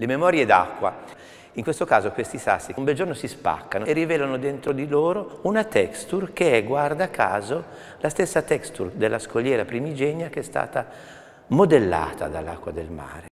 le memorie d'acqua. In questo caso questi sassi un bel giorno si spaccano e rivelano dentro di loro una texture che è, guarda caso, la stessa texture della scogliera primigenia che è stata modellata dall'acqua del mare.